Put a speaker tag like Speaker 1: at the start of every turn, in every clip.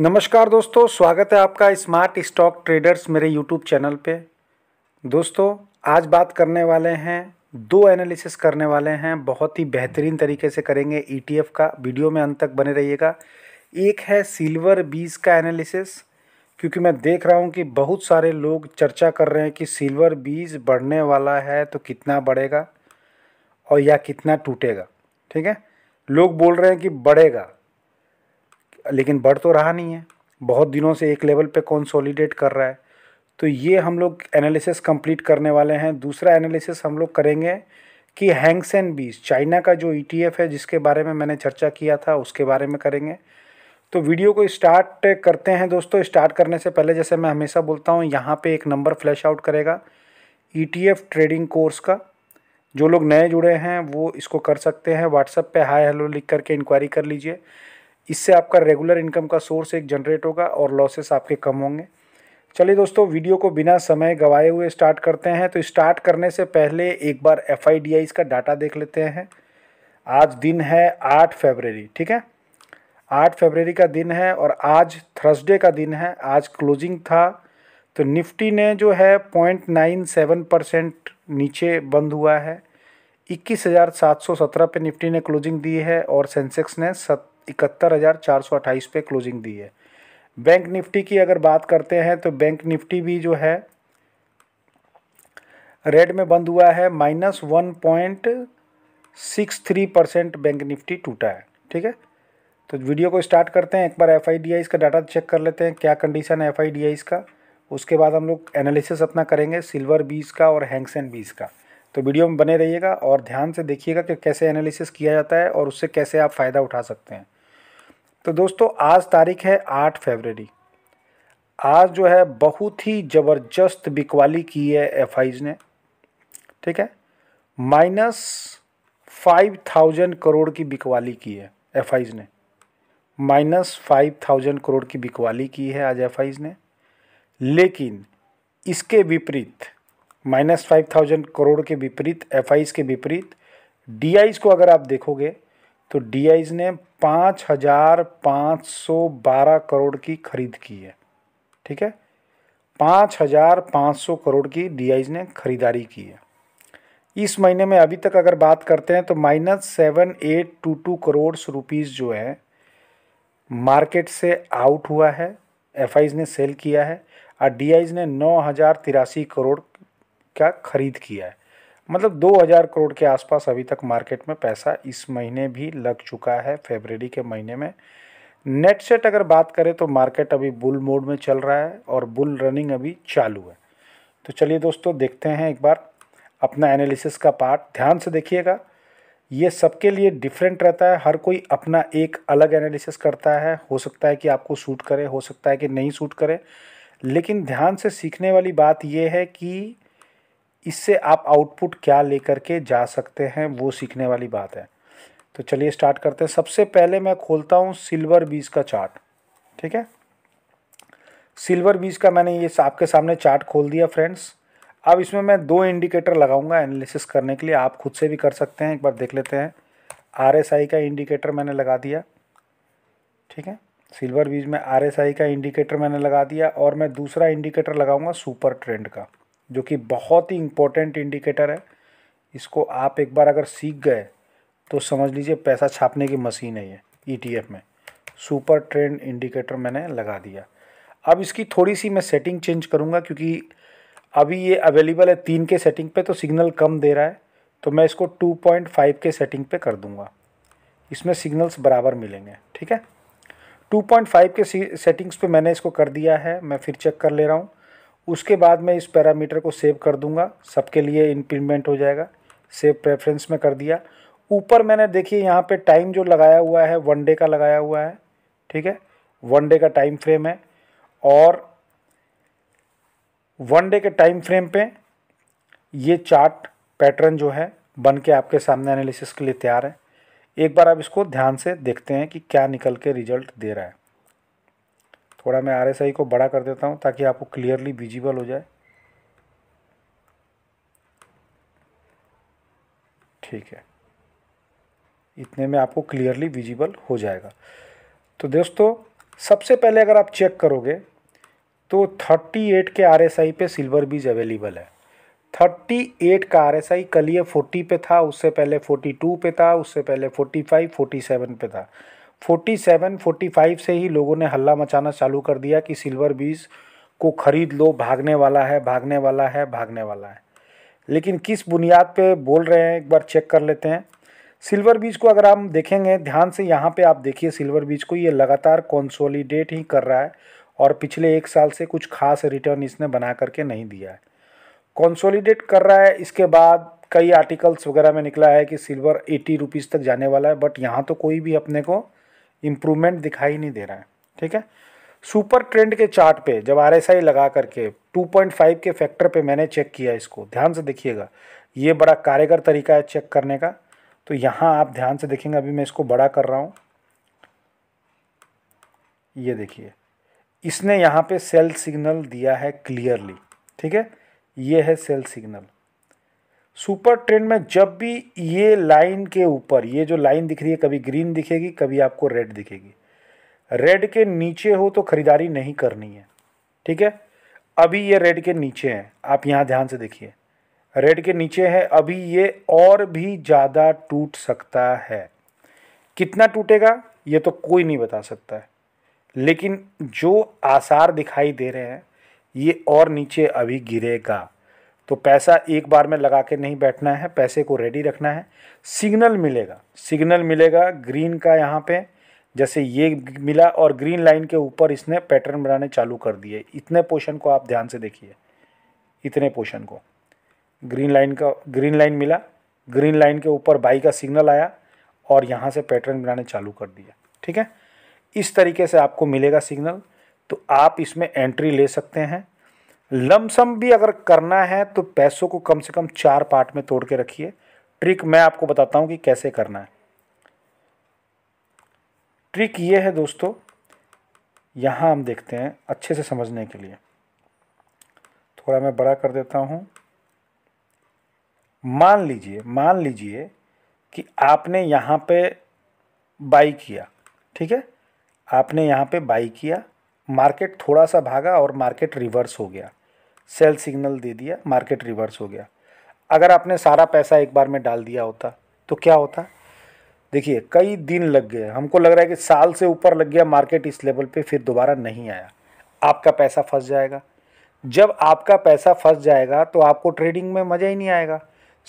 Speaker 1: नमस्कार दोस्तों स्वागत है आपका स्मार्ट स्टॉक ट्रेडर्स मेरे यूट्यूब चैनल पे दोस्तों आज बात करने वाले हैं दो एनालिसिस करने वाले हैं बहुत ही बेहतरीन तरीके से करेंगे ईटीएफ e का वीडियो में अंत तक बने रहिएगा एक है सिल्वर बीज का एनालिसिस क्योंकि मैं देख रहा हूँ कि बहुत सारे लोग चर्चा कर रहे हैं कि सिल्वर बीज बढ़ने वाला है तो कितना बढ़ेगा और या कितना टूटेगा ठीक है लोग बोल रहे हैं कि बढ़ेगा लेकिन बढ़ तो रहा नहीं है बहुत दिनों से एक लेवल पे कंसोलिडेट कर रहा है तो ये हम लोग एनालिसिस कंप्लीट करने वाले हैं दूसरा एनालिसिस हम लोग करेंगे कि हैंग्स एंड बीस चाइना का जो ई e है जिसके बारे में मैंने चर्चा किया था उसके बारे में करेंगे तो वीडियो को स्टार्ट करते हैं दोस्तों स्टार्ट करने से पहले जैसे मैं हमेशा बोलता हूँ यहाँ पे एक नंबर फ्लैश आउट करेगा ई ट्रेडिंग कोर्स का जो लोग नए जुड़े हैं वो इसको कर सकते हैं व्हाट्सएप पे हाय हेलो लिख करके इंक्वायरी कर लीजिए इससे आपका रेगुलर इनकम का सोर्स एक जनरेट होगा और लॉसेस आपके कम होंगे चलिए दोस्तों वीडियो को बिना समय गवाए हुए स्टार्ट करते हैं तो स्टार्ट करने से पहले एक बार एफ आई का डाटा देख लेते हैं आज दिन है आठ फेबररी ठीक है आठ फेबररी का दिन है और आज थर्सडे का दिन है आज क्लोजिंग था तो निफ्टी ने जो है पॉइंट नाइन सेवन परसेंट नीचे बंद हुआ है इक्कीस हज़ार सात सौ सत्रह पे निफ्टी ने क्लोजिंग दी है और सेंसेक्स ने सत इकहत्तर हज़ार चार सौ अट्ठाईस पे क्लोजिंग दी है बैंक निफ्टी की अगर बात करते हैं तो बैंक निफ्टी भी जो है रेड में बंद हुआ है minus one point six three percent bank Nifty टूटा है ठीक है तो वीडियो को स्टार्ट करते हैं एक बार एफ आई का डाटा चेक कर लेते हैं क्या कंडीशन है एफ आई का उसके बाद हम लोग एनालिसिस अपना करेंगे सिल्वर बीस का और हैंगसन बीस का तो वीडियो में बने रहिएगा और ध्यान से देखिएगा कि कैसे एनालिसिस किया जाता है और उससे कैसे आप फ़ायदा उठा सकते हैं तो दोस्तों आज तारीख है आठ फरवरी आज जो है बहुत ही ज़बरदस्त बिकवाली की है एफ ने ठीक है माइनस फाइव थाउजेंड करोड़ की बिकवाली की है एफ ने माइनस फाइव थाउजेंड करोड़ की बिकवाली की है आज एफ ने लेकिन इसके विपरीत माइनस फाइव थाउजेंड करोड़ के विपरीत एफ के विपरीत डी को अगर आप देखोगे तो डी ने पाँच हजार पाँच सौ बारह करोड़ की खरीद की है ठीक है पाँच हजार पाँच सौ करोड़ की डी ने खरीदारी की है इस महीने में अभी तक अगर बात करते हैं तो minus seven eight two two crore rupees जो है मार्केट से आउट हुआ है एफ ने सेल किया है और डी ने नौ हज़ार तिरासी करोड़ का खरीद किया है मतलब 2000 करोड़ के आसपास अभी तक मार्केट में पैसा इस महीने भी लग चुका है फेबररी के महीने में नेट सेट अगर बात करें तो मार्केट अभी बुल मोड में चल रहा है और बुल रनिंग अभी चालू है तो चलिए दोस्तों देखते हैं एक बार अपना एनालिसिस का पार्ट ध्यान से देखिएगा ये सबके लिए डिफरेंट रहता है हर कोई अपना एक अलग एनालिसिस करता है हो सकता है कि आपको सूट करे हो सकता है कि नहीं सूट करे लेकिन ध्यान से सीखने वाली बात यह है कि इससे आप आउटपुट क्या लेकर के जा सकते हैं वो सीखने वाली बात है तो चलिए स्टार्ट करते हैं सबसे पहले मैं खोलता हूँ सिल्वर बीज का चार्ट ठीक है सिल्वर बीज का मैंने ये आपके सामने चार्ट खोल दिया फ्रेंड्स अब इसमें मैं दो इंडिकेटर लगाऊंगा एनालिसिस करने के लिए आप खुद से भी कर सकते हैं एक बार देख लेते हैं आर का इंडिकेटर मैंने लगा दिया ठीक है सिल्वर बीज में आर का इंडिकेटर मैंने लगा दिया और मैं दूसरा इंडिकेटर लगाऊंगा सुपर ट्रेंड का जो कि बहुत ही इम्पोर्टेंट इंडिकेटर है इसको आप एक बार अगर सीख गए तो समझ लीजिए पैसा छापने की मशीन है ये ईटीएफ e में सुपर ट्रेंड इंडिकेटर मैंने लगा दिया अब इसकी थोड़ी सी मैं सेटिंग चेंज करूँगा क्योंकि अभी ये अवेलेबल है तीन के सेटिंग पे तो सिग्नल कम दे रहा है तो मैं इसको 2.5 के सेटिंग पे कर दूंगा इसमें सिग्नल्स बराबर मिलेंगे ठीक है 2.5 के सेटिंग्स पे मैंने इसको कर दिया है मैं फिर चेक कर ले रहा हूँ उसके बाद मैं इस पैरामीटर को सेव कर दूंगा सबके लिए इंप्लीमेंट हो जाएगा सेव प्रेफरेंस में कर दिया ऊपर मैंने देखिए यहाँ पे टाइम जो लगाया हुआ है वन डे का लगाया हुआ है ठीक है वन डे का टाइम फ्रेम है और वन डे के टाइम फ्रेम पे ये चार्ट पैटर्न जो है बन के आपके सामने एनालिसिस के लिए तैयार है एक बार आप इसको ध्यान से देखते हैं कि क्या निकल के रिजल्ट दे रहा है थोड़ा मैं आर को बड़ा कर देता हूँ ताकि आपको क्लियरली विजिबल हो जाए ठीक है इतने में आपको क्लियरली विजिबल हो जाएगा तो दोस्तों सबसे पहले अगर आप चेक करोगे तो 38 के आर पे सिल्वर बीज अवेलेबल है 38 का आर कल ये 40 पे था उससे पहले 42 पे था उससे पहले 45, 47 पे था 47, 45 से ही लोगों ने हल्ला मचाना चालू कर दिया कि सिल्वर बीस को ख़रीद लो भागने वाला है भागने वाला है भागने वाला है लेकिन किस बुनियाद पे बोल रहे हैं एक बार चेक कर लेते हैं सिल्वर बीज को अगर हम देखेंगे ध्यान से यहाँ पे आप देखिए सिल्वर बीज को ये लगातार कॉन्सोलीडेट ही कर रहा है और पिछले एक साल से कुछ खास रिटर्न इसने बना करके नहीं दिया है कॉन्सोलीडेट कर रहा है इसके बाद कई आर्टिकल्स वगैरह में निकला है कि सिल्वर एटी रुपीज़ तक जाने वाला है बट यहाँ तो कोई भी अपने को इम्प्रूवमेंट दिखाई नहीं दे रहा है ठीक है सुपर ट्रेंड के चार्ट पे जब आर लगा करके 2.5 के फैक्टर पे मैंने चेक किया इसको ध्यान से देखिएगा ये बड़ा कारगर तरीका है चेक करने का तो यहाँ आप ध्यान से देखेंगे अभी मैं इसको बड़ा कर रहा हूँ ये देखिए इसने यहाँ पे सेल सिग्नल दिया है क्लियरली ठीक है ये है सेल सिग्नल सुपर ट्रेंड में जब भी ये लाइन के ऊपर ये जो लाइन दिख रही है कभी ग्रीन दिखेगी कभी आपको रेड दिखेगी रेड के नीचे हो तो खरीदारी नहीं करनी है ठीक है अभी ये रेड के नीचे है आप यहाँ ध्यान से देखिए रेड के नीचे है अभी ये और भी ज़्यादा टूट सकता है कितना टूटेगा ये तो कोई नहीं बता सकता है लेकिन जो आसार दिखाई दे रहे हैं ये और नीचे अभी गिरेगा तो पैसा एक बार में लगा के नहीं बैठना है पैसे को रेडी रखना है सिग्नल मिलेगा सिग्नल मिलेगा ग्रीन का यहाँ पे जैसे ये मिला और ग्रीन लाइन के ऊपर इसने पैटर्न बनाने चालू कर दिए इतने पोर्शन को आप ध्यान से देखिए इतने पोर्शन को ग्रीन लाइन का ग्रीन लाइन मिला ग्रीन लाइन के ऊपर बाई का सिग्नल आया और यहाँ से पैटर्न बनाने चालू कर दिया ठीक है इस तरीके से आपको मिलेगा सिग्नल तो आप इसमें एंट्री ले सकते हैं लमसम भी अगर करना है तो पैसों को कम से कम चार पार्ट में तोड़ के रखिए ट्रिक मैं आपको बताता हूँ कि कैसे करना है ट्रिक ये है दोस्तों यहाँ हम देखते हैं अच्छे से समझने के लिए थोड़ा मैं बड़ा कर देता हूँ मान लीजिए मान लीजिए कि आपने यहाँ पे बाई किया ठीक है आपने यहाँ पे बाई किया मार्केट थोड़ा सा भागा और मार्केट रिवर्स हो गया सेल सिग्नल दे दिया मार्केट रिवर्स हो गया अगर आपने सारा पैसा एक बार में डाल दिया होता तो क्या होता देखिए कई दिन लग गए हमको लग रहा है कि साल से ऊपर लग गया मार्केट इस लेवल पे फिर दोबारा नहीं आया आपका पैसा फंस जाएगा जब आपका पैसा फंस जाएगा तो आपको ट्रेडिंग में मज़ा ही नहीं आएगा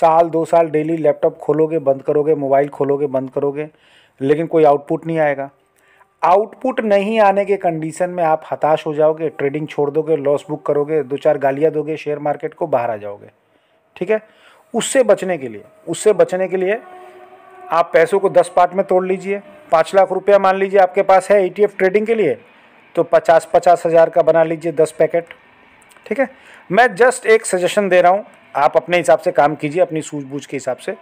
Speaker 1: साल दो साल डेली लैपटॉप खोलोगे बंद करोगे मोबाइल खोलोगे बंद करोगे लेकिन कोई आउटपुट नहीं आएगा आउटपुट नहीं आने के कंडीशन में आप हताश हो जाओगे ट्रेडिंग छोड़ दोगे लॉस बुक करोगे दो चार गालियाँ दोगे शेयर मार्केट को बाहर आ जाओगे ठीक है उससे बचने के लिए उससे बचने के लिए आप पैसों को दस पार्ट में तोड़ लीजिए पाँच लाख रुपया मान लीजिए आपके पास है ई e ट्रेडिंग के लिए तो पचास पचास हज़ार का बना लीजिए दस पैकेट ठीक है मैं जस्ट एक सजेशन दे रहा हूँ आप अपने हिसाब से काम कीजिए अपनी सूझबूझ के हिसाब से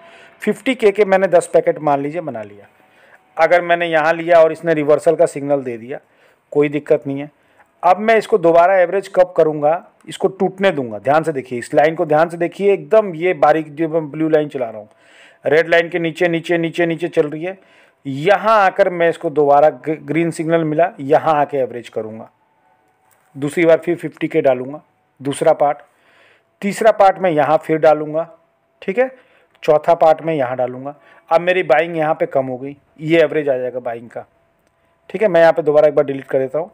Speaker 1: फिफ्टी के के मैंने दस पैकेट मान लीजिए बना लिया अगर मैंने यहाँ लिया और इसने रिवर्सल का सिग्नल दे दिया कोई दिक्कत नहीं है अब मैं इसको दोबारा एवरेज कब करूँगा इसको टूटने दूंगा ध्यान से देखिए इस लाइन को ध्यान से देखिए एकदम ये बारीक जो मैं ब्लू लाइन चला रहा हूँ रेड लाइन के नीचे नीचे नीचे नीचे चल रही है यहाँ आकर मैं इसको दोबारा ग्रीन सिग्नल मिला यहाँ आके एवरेज करूँगा दूसरी बार फिर फिफ्टी के डालूँगा दूसरा पार्ट तीसरा पार्ट मैं यहाँ फिर डालूँगा ठीक है चौथा पार्ट मैं यहाँ डालूंगा अब मेरी बाइंग यहाँ पे कम हो गई ये एवरेज आ जाएगा बाइंग का ठीक है मैं यहाँ पे दोबारा एक बार डिलीट कर देता हूँ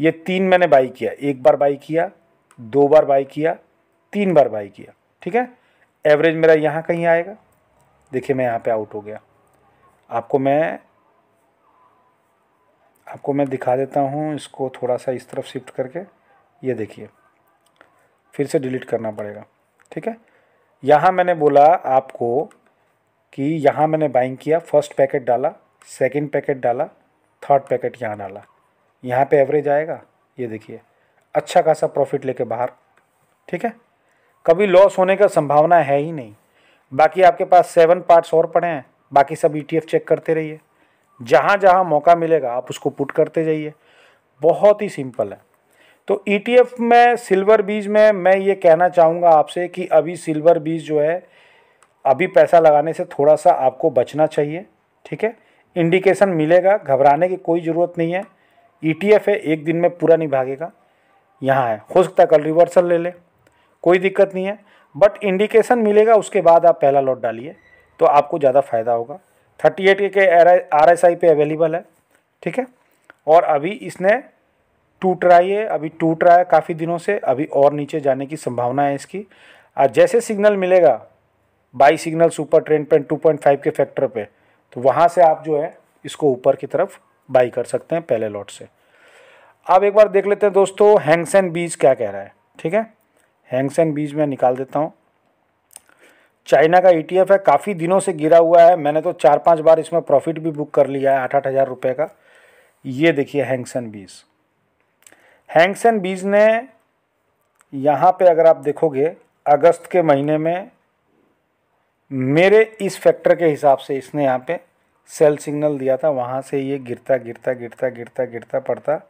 Speaker 1: ये तीन मैंने बाई किया एक बार बाई किया दो बार बाई किया तीन बार बाई किया ठीक है एवरेज मेरा यहाँ कहीं आएगा देखिए मैं यहाँ पे आउट हो गया आपको मैं आपको मैं दिखा देता हूँ इसको थोड़ा सा इस तरफ शिफ्ट करके ये देखिए फिर से डिलीट करना पड़ेगा ठीक है यहाँ मैंने बोला आपको कि यहाँ मैंने बाइंग किया फर्स्ट पैकेट डाला सेकंड पैकेट डाला थर्ड पैकेट यहाँ डाला यहाँ पे एवरेज आएगा ये देखिए अच्छा खासा प्रॉफिट लेके बाहर ठीक है कभी लॉस होने का संभावना है ही नहीं बाकी आपके पास सेवन पार्ट्स और पड़े हैं बाकी सब ई e चेक करते रहिए जहाँ जहाँ मौका मिलेगा आप उसको पुट करते जाइए बहुत ही सिंपल है तो ईटीएफ e में सिल्वर बीज में मैं ये कहना चाहूँगा आपसे कि अभी सिल्वर बीज जो है अभी पैसा लगाने से थोड़ा सा आपको बचना चाहिए ठीक है इंडिकेशन मिलेगा घबराने की कोई ज़रूरत नहीं है ईटीएफ e है एक दिन में पूरा नहीं भागेगा यहाँ है हो सकता कल रिवर्सल ले ले कोई दिक्कत नहीं है बट इंडिकेशन मिलेगा उसके बाद आप पहला लॉट डालिए तो आपको ज़्यादा फ़ायदा होगा थर्टी एट के आर एस आई पे अवेलेबल है ठीक है और अभी इसने टूट रहा है अभी टूट रहा है काफ़ी दिनों से अभी और नीचे जाने की संभावना है इसकी जैसे सिग्नल मिलेगा बाई सिग्नल सुपर ट्रेंड पर फाइव के फैक्टर पे तो वहाँ से आप जो है इसको ऊपर की तरफ बाई कर सकते हैं पहले लॉट से अब एक बार देख लेते हैं दोस्तों हैंगसेन बीज क्या कह रहा है ठीक है हैंगसेन बीज मैं निकाल देता हूँ चाइना का ईटीएफ e है काफ़ी दिनों से गिरा हुआ है मैंने तो चार पांच बार इसमें प्रॉफिट भी बुक कर लिया है आठ आठ हज़ार रुपये का ये देखिए हैंगसन बीज हैंगसन बीज ने यहाँ पे अगर आप देखोगे अगस्त के महीने में मेरे इस फैक्टर के हिसाब से इसने यहाँ पे सेल सिग्नल दिया था वहाँ से ये गिरता गिरता गिरता गिरता गिरता पड़ता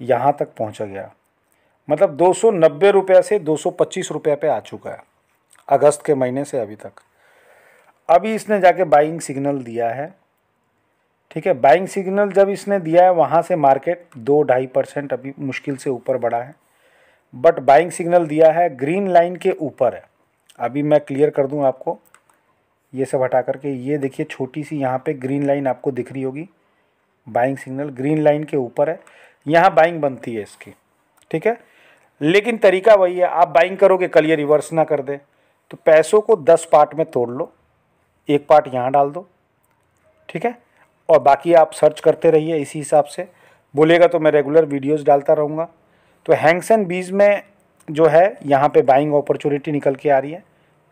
Speaker 1: यहाँ तक पहुँचा गया मतलब दो सौ नब्बे रुपये से दो सौ पच्चीस रुपये पे आ चुका है अगस्त के महीने से अभी तक अभी इसने जाके बाइंग सिग्नल दिया है ठीक है बाइंग सिग्नल जब इसने दिया है वहाँ से मार्केट दो ढाई परसेंट अभी मुश्किल से ऊपर बढ़ा है बट बाइंग सिग्नल दिया है ग्रीन लाइन के ऊपर है अभी मैं क्लियर कर दूँ आपको ये सब हटा करके ये देखिए छोटी सी यहाँ पे ग्रीन लाइन आपको दिख रही होगी बाइंग सिग्नल ग्रीन लाइन के ऊपर है यहाँ बाइंग बनती है इसकी ठीक है लेकिन तरीका वही है आप बाइंग करोगे कल ये रिवर्स ना कर दे तो पैसों को दस पार्ट में तोड़ लो एक पार्ट यहाँ डाल दो ठीक है और बाकी आप सर्च करते रहिए इसी हिसाब से बोलेगा तो मैं रेगुलर वीडियोस डालता रहूँगा तो हैंग्स एंड बीज में जो है यहाँ पे बाइंग अपॉर्चुनिटी निकल के आ रही है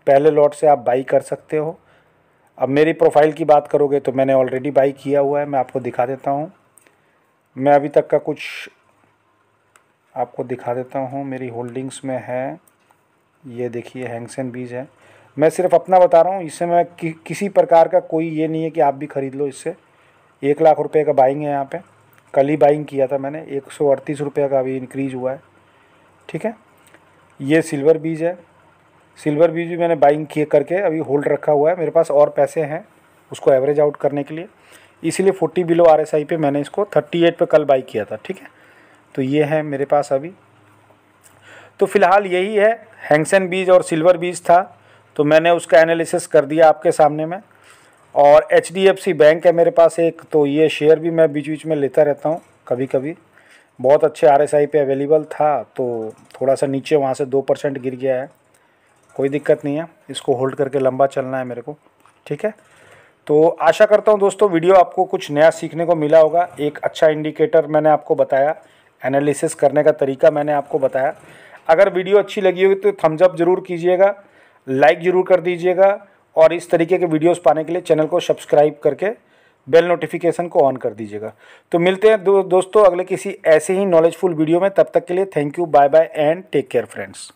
Speaker 1: पहले लॉट से आप बाई कर सकते हो अब मेरी प्रोफाइल की बात करोगे तो मैंने ऑलरेडी बाई किया हुआ है मैं आपको दिखा देता हूँ मैं अभी तक का कुछ आपको दिखा देता हूँ मेरी होल्डिंग्स में है ये देखिए हैंग्स एंड बीज है मैं सिर्फ अपना बता रहा हूँ इससे मैं कि, किसी प्रकार का कोई ये नहीं है कि आप भी ख़रीद लो इससे एक लाख रुपए का बाइंग है यहाँ पे कल ही बाइंग किया था मैंने एक सौ अड़तीस रुपये का अभी इंक्रीज हुआ है ठीक है ये सिल्वर बीज है सिल्वर बीज भी मैंने बाइंग किए करके अभी होल्ड रखा हुआ है मेरे पास और पैसे हैं उसको एवरेज आउट करने के लिए इसीलिए forty below R S I पे मैंने इसको थर्टी एट पर कल बाई किया था ठीक है तो ये है मेरे पास अभी तो फिलहाल यही है हैंगसन बीज और सिल्वर बीज था तो मैंने उसका एनालिसिस कर दिया आपके सामने में और एच बैंक है मेरे पास एक तो ये शेयर भी मैं बीच बीच में लेता रहता हूँ कभी कभी बहुत अच्छे आर एस आई पे अवेलेबल था तो थोड़ा सा नीचे वहाँ से दो परसेंट गिर गया है कोई दिक्कत नहीं है इसको होल्ड करके लंबा चलना है मेरे को ठीक है तो आशा करता हूँ दोस्तों वीडियो आपको कुछ नया सीखने को मिला होगा एक अच्छा इंडिकेटर मैंने आपको बताया एनालिसिस करने का तरीका मैंने आपको बताया अगर वीडियो अच्छी लगी होगी तो थम्सअप ज़रूर कीजिएगा लाइक ज़रूर कर दीजिएगा और इस तरीके के वीडियोस पाने के लिए चैनल को सब्सक्राइब करके बेल नोटिफिकेशन को ऑन कर दीजिएगा तो मिलते हैं दो, दोस्तों अगले किसी ऐसे ही नॉलेजफुल वीडियो में तब तक के लिए thank you bye bye and take care friends